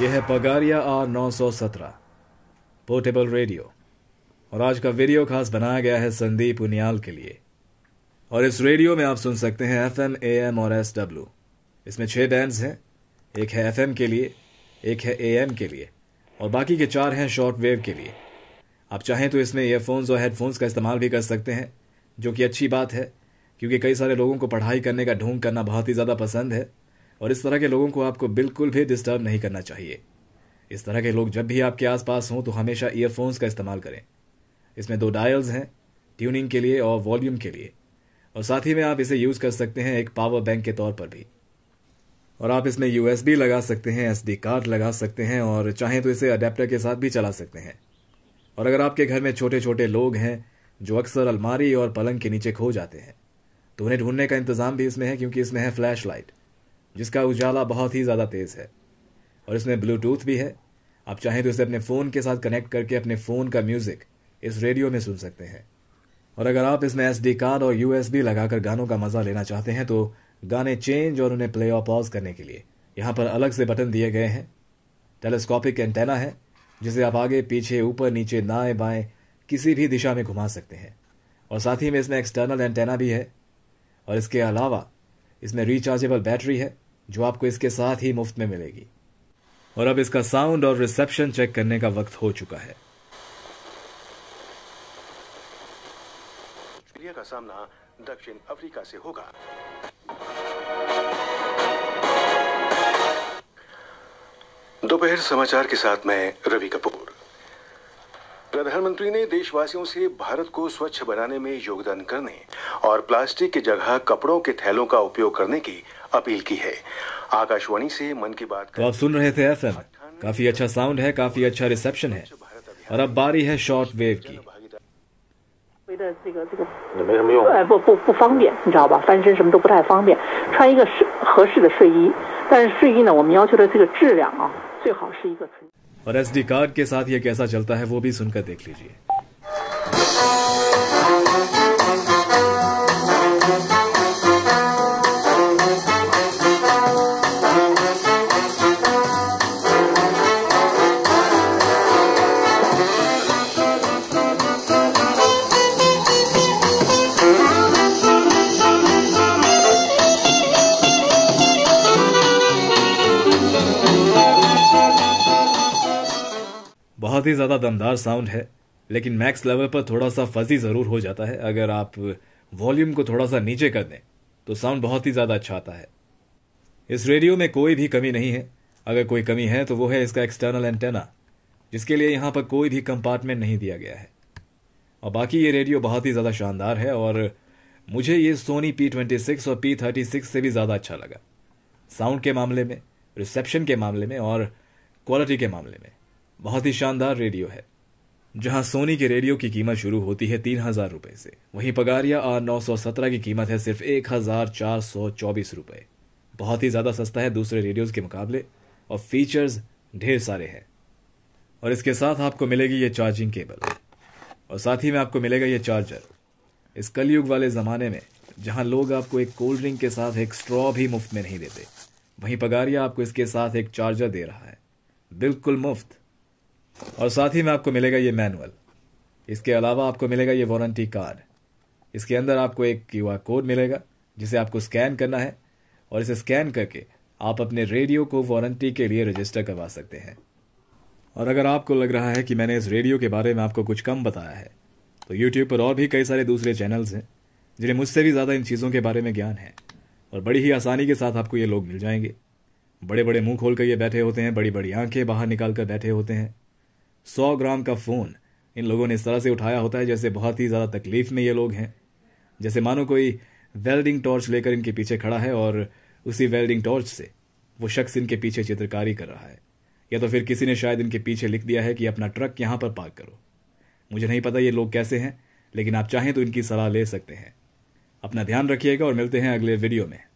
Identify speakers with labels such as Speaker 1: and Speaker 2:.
Speaker 1: यह है पगारिया are 917 portable radio और आज का वीडियो खास बनाया गया है संदीप उनियाल के लिए और इस रेडियो में आप सुन सकते हैं एफ एम ए एम और एस डब्ल्यू इसमें छह बैंड हैं एक है एफ एम के लिए एक है ए एम के लिए और बाकी के चार हैं शॉर्ट वेव के लिए आप चाहें तो इसमें ईयरफोन्स और हेडफोन्स का इस्तेमाल भी कर सकते हैं जो कि अच्छी बात है क्योंकि कई सारे लोगों को पढ़ाई करने का ढोंग करना बहुत ही ज़्यादा पसंद है और इस तरह के लोगों को आपको बिल्कुल भी डिस्टर्ब नहीं करना चाहिए इस तरह के लोग जब भी आपके आसपास हों तो हमेशा ईयरफोन्स का इस्तेमाल करें इसमें दो डायल्स हैं ट्यूनिंग के लिए और वॉल्यूम के लिए और साथ ही में आप इसे यूज़ कर सकते हैं एक पावर बैंक के तौर पर भी और आप इसमें यूएसबी लगा सकते हैं एस कार्ड लगा सकते हैं और चाहें तो इसे अडेप्टर के साथ भी चला सकते हैं और अगर आपके घर में छोटे छोटे लोग हैं जो अक्सर अलमारी और पलंग के नीचे खो जाते हैं तो उन्हें ढूंढने का इंतज़ाम भी इसमें है क्योंकि इसमें है फ्लैश लाइट जिसका उजाला बहुत ही ज़्यादा तेज़ है और इसमें ब्लूटूथ भी है आप चाहें तो इसे अपने फ़ोन के साथ कनेक्ट करके अपने फ़ोन का म्यूज़िक इस रेडियो में सुन सकते हैं और अगर आप इसमें एस कार्ड और यू लगाकर गानों का मज़ा लेना चाहते हैं तो गाने चेंज और उन्हें प्ले और पॉज करने के लिए यहाँ पर अलग से बटन दिए गए हैं टेलीस्कोपिक एंटेना है जिसे आप आगे पीछे ऊपर नीचे दाएं बाएं किसी भी दिशा में घुमा सकते हैं और साथ ही में इसमें एक्सटर्नल एंटेना भी है और इसके अलावा इसमें रिचार्जेबल बैटरी है जो आपको इसके साथ ही मुफ्त में मिलेगी और अब इसका साउंड और रिसेप्शन चेक करने का वक्त हो चुका है ऑस्ट्रेलिया का सामना दक्षिण अफ्रीका से होगा दोपहर समाचार के साथ मैं रवि कपूर प्रधानमंत्री ने देशवासियों से भारत को स्वच्छ बनाने में योगदान करने और प्लास्टिक की जगह कपड़ों के थैलों का उपयोग करने की अपील की है आकाशवाणी से मन की बात तो आप सुन रहे थे एफ काफी अच्छा साउंड है काफी अच्छा रिसेप्शन है और अब बारी है शॉर्ट वेव की और एसडी कार्ड के साथ ये कैसा चलता है वो भी सुनकर देख लीजिए बहुत ही ज़्यादा दमदार साउंड है लेकिन मैक्स लेवल पर थोड़ा सा फजी ज़रूर हो जाता है अगर आप वॉल्यूम को थोड़ा सा नीचे कर दें तो साउंड बहुत ही ज़्यादा अच्छा आता है इस रेडियो में कोई भी कमी नहीं है अगर कोई कमी है तो वो है इसका एक्सटर्नल एंटेना जिसके लिए यहाँ पर कोई भी कंपार्टमेंट नहीं दिया गया है और बाकी ये रेडियो बहुत ही ज़्यादा शानदार है और मुझे ये सोनी पी ट्वेंटी सिक्स और पी थर्टी सिक्स से भी ज़्यादा अच्छा लगा साउंड के मामले में रिसेप्शन के मामले में और क्वालिटी के मामले में बहुत ही शानदार रेडियो है जहां सोनी के रेडियो की कीमत शुरू होती है तीन हजार रुपए से वहीं पगारिया आर नौ सौ सत्रह की कीमत है सिर्फ एक हजार चार सौ चौबीस रुपए बहुत ही ज़्यादा सस्ता है दूसरे रेडियोज़ के मुकाबले और फीचर्स ढेर सारे हैं और इसके साथ आपको मिलेगी ये चार्जिंग केबल और साथ ही में आपको मिलेगा ये चार्जर इस कलयुग वाले ज़माने में जहां लोग आपको एक कोल्ड ड्रिंक के साथ एक स्ट्रॉ भी मुफ्त में नहीं देते वहीं पगारिया आपको इसके साथ एक चार्जर दे रहा है बिल्कुल मुफ्त और साथ ही में आपको मिलेगा ये मैनुअल इसके अलावा आपको मिलेगा ये वारंटी कार्ड इसके अंदर आपको एक क्यू कोड मिलेगा जिसे आपको स्कैन करना है और इसे स्कैन करके आप अपने रेडियो को वारंटी के लिए रजिस्टर करवा सकते हैं और अगर आपको लग रहा है कि मैंने इस रेडियो के बारे में आपको कुछ कम बताया है तो यूट्यूब पर और भी कई सारे दूसरे चैनल्स हैं जिन्हें मुझसे भी ज़्यादा इन चीज़ों के बारे में ज्ञान है और बड़ी ही आसानी के साथ आपको ये लोग मिल जाएंगे बड़े बड़े मुंह खोल कर ये बैठे होते हैं बड़ी बड़ी आंखें बाहर निकाल कर बैठे होते हैं सौ ग्राम का फ़ोन इन लोगों ने इस तरह से उठाया होता है जैसे बहुत ही ज़्यादा तकलीफ में ये लोग हैं जैसे मानो कोई वेल्डिंग टॉर्च लेकर इनके पीछे खड़ा है और उसी वेल्डिंग टॉर्च से वो शख्स इनके पीछे चित्रकारी कर रहा है या तो फिर किसी ने शायद इनके पीछे लिख दिया है कि अपना ट्रक यहाँ पर पार्क करो मुझे नहीं पता ये लोग कैसे हैं लेकिन आप चाहें तो इनकी सलाह ले सकते हैं अपना ध्यान रखिएगा और मिलते हैं अगले वीडियो में